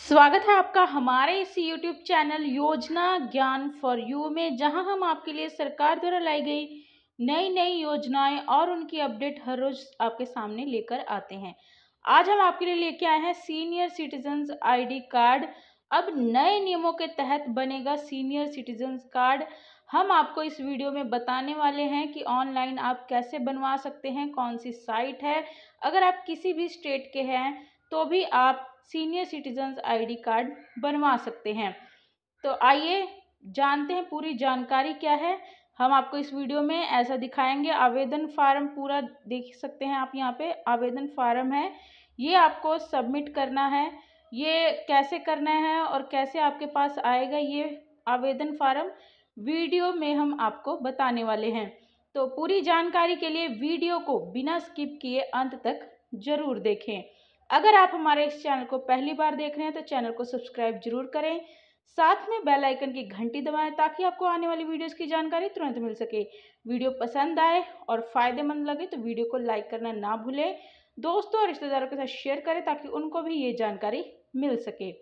स्वागत है आपका हमारे इस यूट्यूब चैनल योजना ज्ञान फॉर यू में जहां हम आपके लिए सरकार द्वारा लाई गई नई नई योजनाएं और उनकी अपडेट हर रोज आपके सामने लेकर आते हैं आज हम आपके लिए लेके आए हैं सीनियर सिटीजन्स आईडी कार्ड अब नए नियमों के तहत बनेगा सीनियर सिटीजन्स कार्ड हम आपको इस वीडियो में बताने वाले हैं कि ऑनलाइन आप कैसे बनवा सकते हैं कौन सी साइट है अगर आप किसी भी स्टेट के हैं तो भी आप सीनियर सिटीजन्स आईडी कार्ड बनवा सकते हैं तो आइए जानते हैं पूरी जानकारी क्या है हम आपको इस वीडियो में ऐसा दिखाएंगे आवेदन फार्म पूरा देख सकते हैं आप यहाँ पे आवेदन फार्म है ये आपको सबमिट करना है ये कैसे करना है और कैसे आपके पास आएगा ये आवेदन फार्म वीडियो में हम आपको बताने वाले हैं तो पूरी जानकारी के लिए वीडियो को बिना स्किप किए अंत तक ज़रूर देखें अगर आप हमारे इस चैनल को पहली बार देख रहे हैं तो चैनल को सब्सक्राइब जरूर करें साथ में बेल आइकन की घंटी दबाएं ताकि आपको आने वाली वीडियोस की जानकारी तुरंत मिल सके वीडियो पसंद आए और फ़ायदेमंद लगे तो वीडियो को लाइक करना ना भूलें दोस्तों और रिश्तेदारों के साथ शेयर करें ताकि उनको भी ये जानकारी मिल सके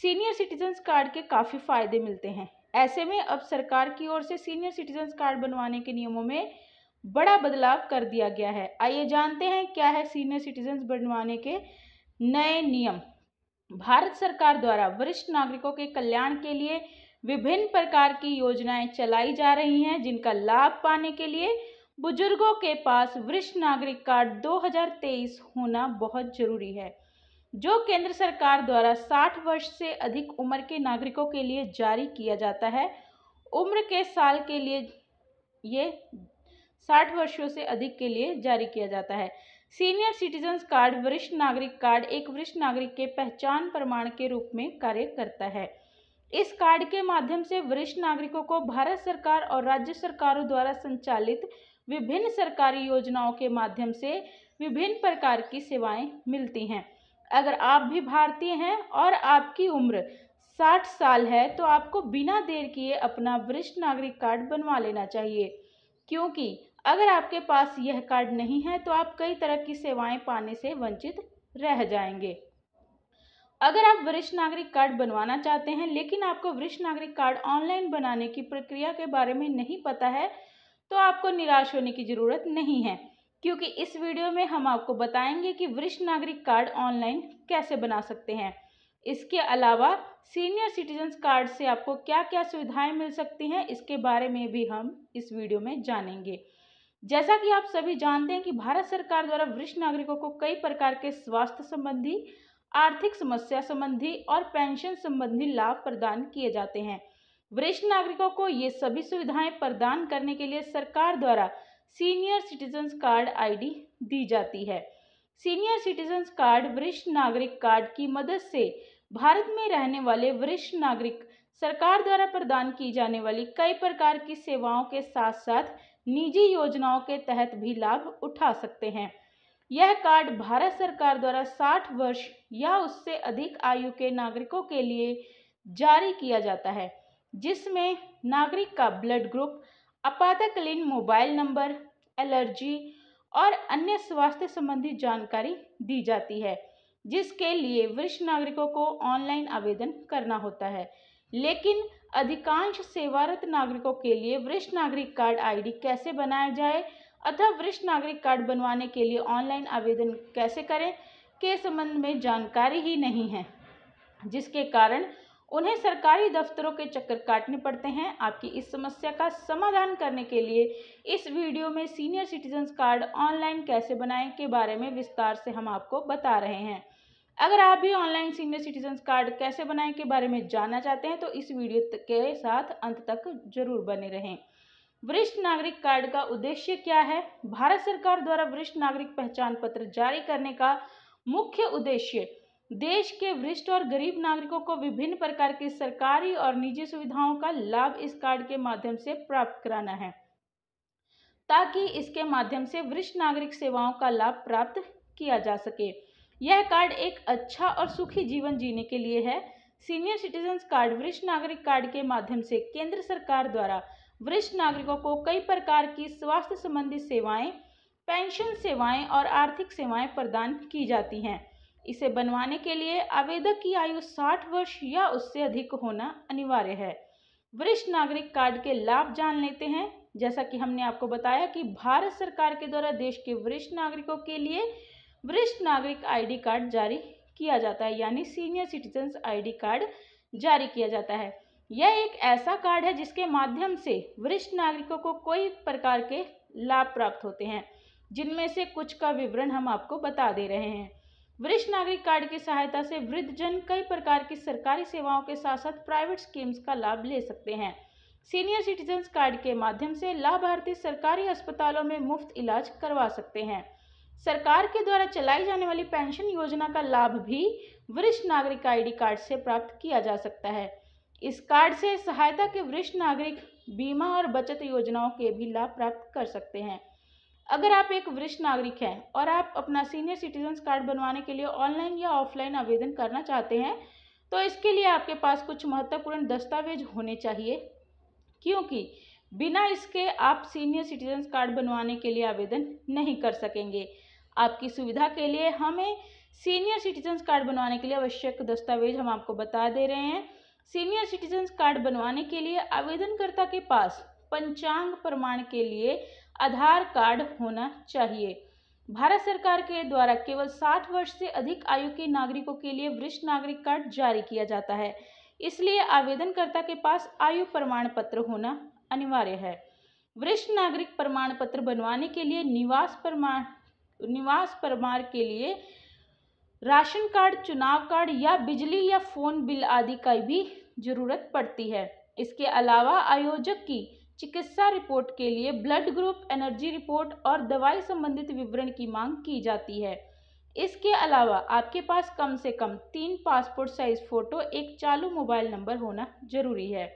सीनियर सिटीजन्स कार्ड के काफ़ी फ़ायदे मिलते हैं ऐसे में अब सरकार की ओर से सीनियर सिटीजन्स कार्ड बनवाने के नियमों में बड़ा बदलाव कर दिया गया है आइए जानते हैं क्या है सीनियर सिटीजन बनवाने के नए नियम भारत सरकार द्वारा वरिष्ठ नागरिकों के कल्याण के लिए विभिन्न प्रकार की योजनाएं चलाई जा रही हैं जिनका लाभ पाने के लिए बुजुर्गों के पास वरिष्ठ नागरिक कार्ड 2023 होना बहुत जरूरी है जो केंद्र सरकार द्वारा 60 वर्ष से अधिक उम्र के नागरिकों के लिए जारी किया जाता है उम्र के साल के लिए ये साठ वर्षों से अधिक के लिए जारी किया जाता है सीनियर सिटीजन्स कार्ड वरिष्ठ नागरिक कार्ड एक वरिष्ठ नागरिक के पहचान प्रमाण के रूप में कार्य करता है इस कार्ड के माध्यम से वरिष्ठ नागरिकों को भारत सरकार और राज्य सरकारों द्वारा संचालित विभिन्न सरकारी योजनाओं के माध्यम से विभिन्न प्रकार की सेवाएं मिलती हैं अगर आप भी भारतीय हैं और आपकी उम्र 60 साल है तो आपको बिना देर किए अपना वरिष्ठ नागरिक कार्ड बनवा लेना चाहिए क्योंकि अगर आपके पास यह कार्ड नहीं है तो आप कई तरह की सेवाएं पाने से वंचित रह जाएंगे अगर आप वरिष्ठ नागरिक कार्ड बनवाना चाहते हैं लेकिन आपको वरिष्ठ नागरिक कार्ड ऑनलाइन बनाने की प्रक्रिया के बारे में नहीं पता है तो आपको निराश होने की ज़रूरत नहीं है क्योंकि इस वीडियो में हम आपको बताएंगे कि वरिष्ठ नागरिक कार्ड ऑनलाइन कैसे बना सकते हैं इसके अलावा सीनियर सिटीजन्स कार्ड से आपको क्या क्या सुविधाएं मिल सकती हैं इसके बारे में भी हम इस वीडियो में जानेंगे जैसा कि आप सभी जानते हैं कि भारत सरकार द्वारा वरिष्ठ नागरिकों को कई प्रकार के स्वास्थ्य संबंधी आर्थिक समस्या संबंधी और पेंशन संबंधी लाभ प्रदान किए जाते हैं वरिष्ठ नागरिकों को ये सभी सुविधाएं प्रदान करने के लिए सरकार द्वारा सीनियर सिटीजन कार्ड आईडी दी जाती है सीनियर सिटीजन कार्ड वरिष्ठ नागरिक कार्ड की मदद से भारत में रहने वाले वरिष्ठ नागरिक सरकार द्वारा प्रदान की जाने वाली कई प्रकार की सेवाओं के साथ साथ निजी योजनाओं के तहत भी लाभ उठा सकते हैं यह कार्ड भारत सरकार द्वारा 60 वर्ष या उससे अधिक आयु के नागरिकों के लिए जारी किया जाता है जिसमें नागरिक का ब्लड ग्रुप आपातकालीन मोबाइल नंबर एलर्जी और अन्य स्वास्थ्य संबंधी जानकारी दी जाती है जिसके लिए वरिष्ठ नागरिकों को ऑनलाइन आवेदन करना होता है लेकिन अधिकांश सेवारत नागरिकों के लिए वरिष्ठ नागरिक कार्ड आईडी कैसे बनाया जाए अथवा वरिष्ठ नागरिक कार्ड बनवाने के लिए ऑनलाइन आवेदन कैसे करें के संबंध में जानकारी ही नहीं है जिसके कारण उन्हें सरकारी दफ्तरों के चक्कर काटने पड़ते हैं आपकी इस समस्या का समाधान करने के लिए इस वीडियो में सीनियर सिटीजन्स कार्ड ऑनलाइन कैसे बनाएं के बारे में विस्तार से हम आपको बता रहे हैं अगर आप भी ऑनलाइन सीनियर सिटीजन कार्ड कैसे बनाएं के बारे में जानना चाहते हैं तो इस वीडियो के साथ अंत तक जरूर बने रहें वरिष्ठ नागरिक कार्ड का उद्देश्य क्या है भारत सरकार द्वारा वरिष्ठ नागरिक पहचान पत्र जारी करने का मुख्य उद्देश्य देश के वरिष्ठ और गरीब नागरिकों को विभिन्न प्रकार की सरकारी और निजी सुविधाओं का लाभ इस कार्ड के माध्यम से प्राप्त कराना है ताकि इसके माध्यम से वरिष्ठ नागरिक सेवाओं का लाभ प्राप्त किया जा सके यह कार्ड एक अच्छा और सुखी जीवन जीने के लिए है सीनियर सिटीजन कार्ड वरिष्ठ नागरिक कार्ड के माध्यम से केंद्र सरकार द्वारा वरिष्ठ नागरिकों को कई प्रकार की स्वास्थ्य संबंधी सेवाएं पेंशन सेवाएं और आर्थिक सेवाएं प्रदान की जाती हैं इसे बनवाने के लिए आवेदक की आयु 60 वर्ष या उससे अधिक होना अनिवार्य है वरिष्ठ नागरिक कार्ड के लाभ जान लेते हैं जैसा कि हमने आपको बताया कि भारत सरकार के द्वारा देश के वरिष्ठ नागरिकों के लिए वरिष्ठ नागरिक आईडी कार्ड जारी किया जाता है यानी सीनियर सिटीजन आईडी कार्ड जारी किया जाता है यह एक ऐसा कार्ड है जिसके माध्यम से वरिष्ठ नागरिकों को कोई प्रकार के लाभ प्राप्त होते हैं जिनमें से कुछ का विवरण हम आपको बता दे रहे हैं वरिष्ठ नागरिक कार्ड की सहायता से वृद्ध जन कई प्रकार की सरकारी सेवाओं के साथ साथ प्राइवेट स्कीम्स का लाभ ले सकते हैं सीनियर सिटीजन्स कार्ड के माध्यम से लाभार्थी सरकारी अस्पतालों में मुफ्त इलाज करवा सकते हैं सरकार के द्वारा चलाई जाने वाली पेंशन योजना का लाभ भी वरिष्ठ नागरिक आईडी कार्ड से प्राप्त किया जा सकता है इस कार्ड से सहायता के वरिष्ठ नागरिक बीमा और बचत योजनाओं के भी लाभ प्राप्त कर सकते हैं अगर आप एक वरिष्ठ नागरिक हैं और आप अपना सीनियर सिटीजन्स कार्ड बनवाने के लिए ऑनलाइन या ऑफलाइन आवेदन करना चाहते हैं तो इसके लिए आपके पास कुछ महत्वपूर्ण दस्तावेज होने चाहिए क्योंकि बिना इसके आप सीनियर सिटीजन्स कार्ड बनवाने के लिए आवेदन नहीं कर सकेंगे आपकी सुविधा के लिए हमें सीनियर सिटीजन्स कार्ड बनवाने के लिए आवश्यक दस्तावेज हम आपको बता दे रहे हैं सीनियर सिटीजन्स कार्ड बनवाने के लिए आवेदनकर्ता के पास पंचांग प्रमाण के लिए आधार कार्ड होना चाहिए भारत सरकार के द्वारा केवल 60 वर्ष से अधिक आयु के नागरिकों के लिए वरिष्ठ नागरिक कार्ड जारी किया जाता है इसलिए आवेदनकर्ता के पास आयु प्रमाण पत्र होना अनिवार्य है वरिष्ठ नागरिक प्रमाण पत्र बनवाने के लिए निवास प्रमाण निवास परमार के लिए राशन कार्ड चुनाव कार्ड या बिजली या फोन बिल आदि का भी जरूरत पड़ती है इसके अलावा आयोजक की चिकित्सा रिपोर्ट के लिए ब्लड ग्रुप एनर्जी रिपोर्ट और दवाई संबंधित विवरण की मांग की जाती है इसके अलावा आपके पास कम से कम तीन पासपोर्ट साइज फ़ोटो एक चालू मोबाइल नंबर होना जरूरी है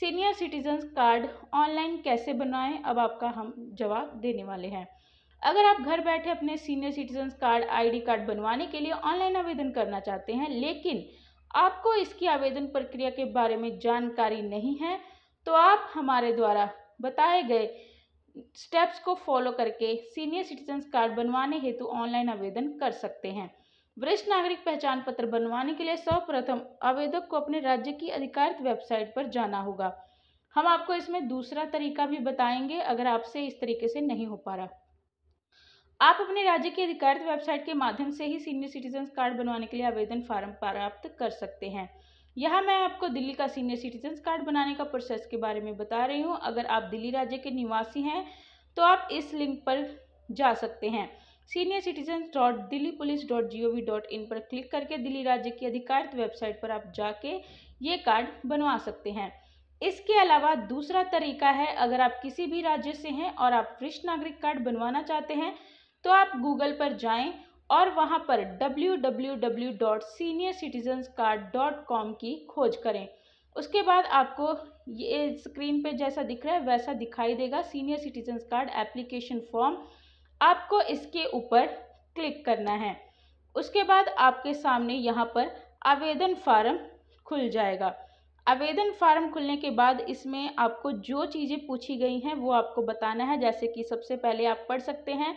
सीनियर सिटीजन कार्ड ऑनलाइन कैसे बनाएं अब आपका हम जवाब देने वाले हैं अगर आप घर बैठे अपने senior citizen card ID card बनवाने के लिए ऑनलाइन आवेदन करना चाहते हैं लेकिन आपको इसकी आवेदन प्रक्रिया के बारे में जानकारी नहीं है तो आप हमारे द्वारा बताए गए स्टेप्स को फॉलो करके सीनियर सिटीजन कार्ड बनवाने हेतु ऑनलाइन आवेदन कर सकते हैं वरिष्ठ नागरिक पहचान पत्र बनवाने के लिए सर्वप्रथम आवेदक को अपने राज्य की अधिकारित वेबसाइट पर जाना होगा हम आपको इसमें दूसरा तरीका भी बताएंगे अगर आपसे इस तरीके से नहीं हो पा रहा आप अपने राज्य की अधिकारित वेबसाइट के माध्यम से ही सीनियर सिटीजन कार्ड बनवाने के लिए आवेदन फार्म प्राप्त कर सकते हैं यहाँ मैं आपको दिल्ली का सीनियर सिटीजन कार्ड बनाने का प्रोसेस के बारे में बता रही हूँ अगर आप दिल्ली राज्य के निवासी हैं तो आप इस लिंक पर जा सकते हैं senior citizen dot Delhi police dot G O V dot in पर क्लिक करके दिल्ली राज्य की अधिकारित वेबसाइट पर आप जाके ये कार्ड बनवा सकते हैं इसके अलावा दूसरा तरीका है अगर आप किसी भी राज्य से हैं और आप वरिष्ठ नागरिक कार्ड बनवाना चाहते हैं तो आप गूगल पर जाएं और वहां पर www.seniorcitizenscard.com की खोज करें उसके बाद आपको ये स्क्रीन पे जैसा दिख रहा है वैसा दिखाई देगा senior citizens card application form आपको इसके ऊपर क्लिक करना है उसके बाद आपके सामने यहाँ पर आवेदन फार्म खुल जाएगा आवेदन फार्म खुलने के बाद इसमें आपको जो चीज़ें पूछी गई हैं वो आपको बताना है जैसे कि सबसे पहले आप पढ़ सकते हैं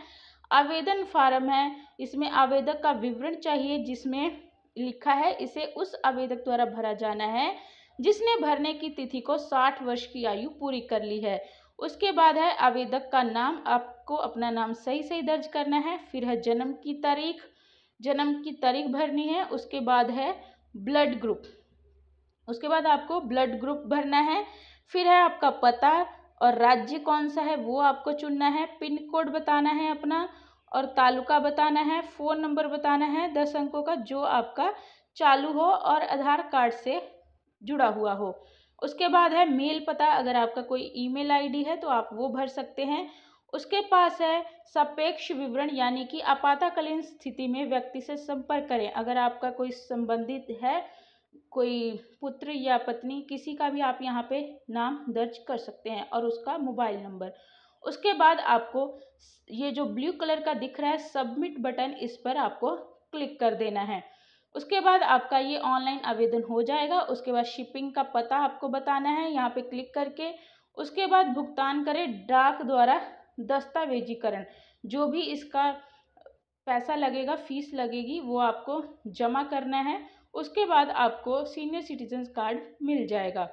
आवेदन फार्म है इसमें आवेदक का विवरण चाहिए जिसमें लिखा है इसे उस आवेदक द्वारा भरा जाना है जिसने भरने की तिथि को साठ वर्ष की आयु पूरी कर ली है उसके बाद है आवेदक का नाम आपको अपना नाम सही सही दर्ज करना है फिर है जन्म की तारीख जन्म की तारीख भरनी है उसके बाद है ब्लड ग्रुप उसके बाद आपको ब्लड ग्रुप भरना है फिर है आपका पता और राज्य कौन सा है वो आपको चुनना है पिन कोड बताना है अपना और तालुका बताना है फ़ोन नंबर बताना है दस अंकों का जो आपका चालू हो और आधार कार्ड से जुड़ा हुआ हो उसके बाद है मेल पता अगर आपका कोई ईमेल आईडी है तो आप वो भर सकते हैं उसके पास है सापेक्ष विवरण यानी कि आपातकालीन स्थिति में व्यक्ति से संपर्क करें अगर आपका कोई संबंधित है कोई पुत्र या पत्नी किसी का भी आप यहाँ पे नाम दर्ज कर सकते हैं और उसका मोबाइल नंबर उसके बाद आपको ये जो ब्लू कलर का दिख रहा है सबमिट बटन इस पर आपको क्लिक कर देना है उसके बाद आपका ये ऑनलाइन आवेदन हो जाएगा उसके बाद शिपिंग का पता आपको बताना है यहाँ पे क्लिक करके उसके बाद भुगतान करें डाक द्वारा दस्तावेजीकरण जो भी इसका पैसा लगेगा फीस लगेगी वो आपको जमा करना है उसके बाद आपको सीनियर सिटीजन कार्ड मिल जाएगा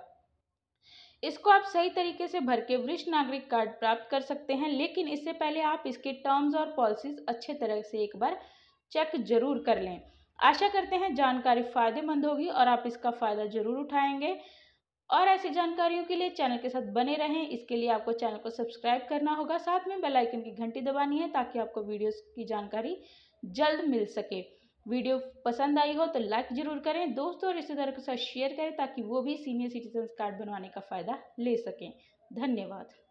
इसको आप सही तरीके से भर के वरिष्ठ नागरिक कार्ड प्राप्त कर सकते हैं लेकिन इससे पहले आप इसके टर्म्स और पॉलिसीज अच्छे तरह से एक बार चेक जरूर कर लें आशा करते हैं जानकारी फायदेमंद होगी और आप इसका फ़ायदा ज़रूर उठाएंगे और ऐसी जानकारियों के लिए चैनल के साथ बने रहें इसके लिए आपको चैनल को सब्सक्राइब करना होगा साथ में बेल आइकन की घंटी दबानी है ताकि आपको वीडियोस की जानकारी जल्द मिल सके वीडियो पसंद आई हो तो लाइक ज़रूर करें दोस्तों और रिश्तेदारों के साथ शेयर करें ताकि वो भी सीनियर सिटीजन कार्ड बनवाने का फ़ायदा ले सकें धन्यवाद